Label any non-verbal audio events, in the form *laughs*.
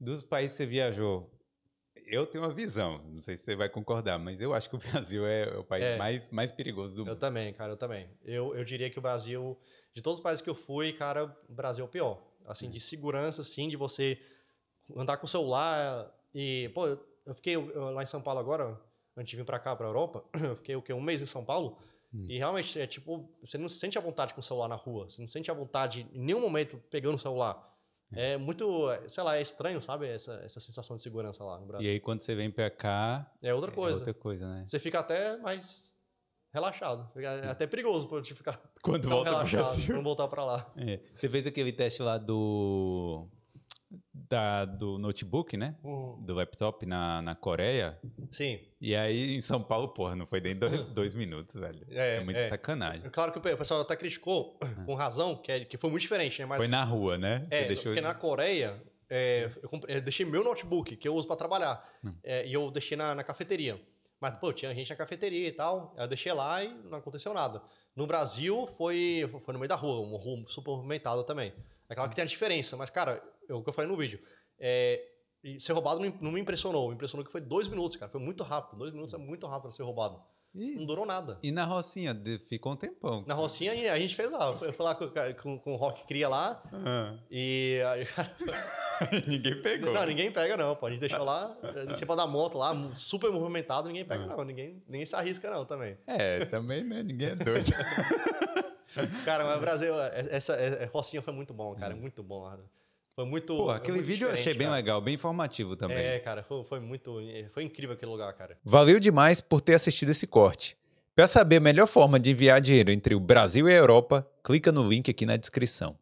Dos países que você viajou, eu tenho uma visão, não sei se você vai concordar, mas eu acho que o *laughs* Brasil é o país é, mais, mais perigoso do eu mundo. Eu também, cara, eu também. Eu, eu diria que o Brasil, de todos os países que eu fui, cara, o Brasil é o pior. Assim, de segurança, sim, de você andar com o celular e... Pô, eu, fiquei lá em São Paulo agora, antes de vir pra cá, pra Europa, *clears throat* eu fiquei o quê? Um mês em São Paulo. Hum. E realmente, é tipo, você não se sente à vontade com o celular na rua. Você não se sente à vontade em nenhum momento pegando o celular. É, é. muito, sei lá, é estranho, sabe? Essa, essa sensação de segurança lá no Brasil. E aí quando você vem pra cá. É outra é coisa. É outra coisa, né? Você fica até mais relaxado. É até perigoso pra te ficar *laughs* quando volta relaxado, não voltar pra lá. É. Você fez aquele teste lá do da, do notebook, né? Uhum. Do laptop na, na Coreia. Sim. E aí em São Paulo, porra, não foi nem dois, *laughs* dois minutos, velho. É, é muito é. sacanagem. É claro que o pessoal até criticou, ah. com razão, que, é, que foi muito diferente, né? Mas, foi na rua, né? É, Você é, deixou... porque na Coreia, é, eu, comprei, eu, deixei meu notebook, que eu uso para trabalhar, hum. é, e eu deixei na, na cafeteria. Mas, pô, tinha gente na cafeteria e tal. Eu deixei lá e não aconteceu nada. No Brasil, foi, foi no meio da rua, uma rua super movimentada também. É claro que tem a diferença, mas, cara, é o que eu falei no vídeo. É, e ser roubado não me impressionou. Me impressionou que foi dois minutos, cara. Foi muito rápido. Dois minutos é muito rápido ser roubado. E, não durou nada. E na Rocinha, de, ficou um tempão. Na Rocinha a gente fez lá. Eu fui lá com, com, com o Rock Cria lá. Uhum. E. *laughs* ninguém pegou. Não, ninguém pega, não. Pô. A gente deixou lá, em cima da moto lá, super movimentado, ninguém pega, uhum. não. Ninguém, ninguém se arrisca, não, também. É, também, né? Ninguém é doido. *laughs* cara, mas o Brasil, é, essa, essa é, Rocinha foi muito bom, cara. Uhum. Muito bom foi muito. Pô, aquele muito vídeo eu achei bem cara. legal, bem informativo também. É, cara, foi, foi, muito. Foi incrível aquele lugar, cara. Valeu demais por ter assistido esse corte. Para saber a melhor forma de enviar dinheiro entre o Brasil e a Europa, clica no link aqui na descrição.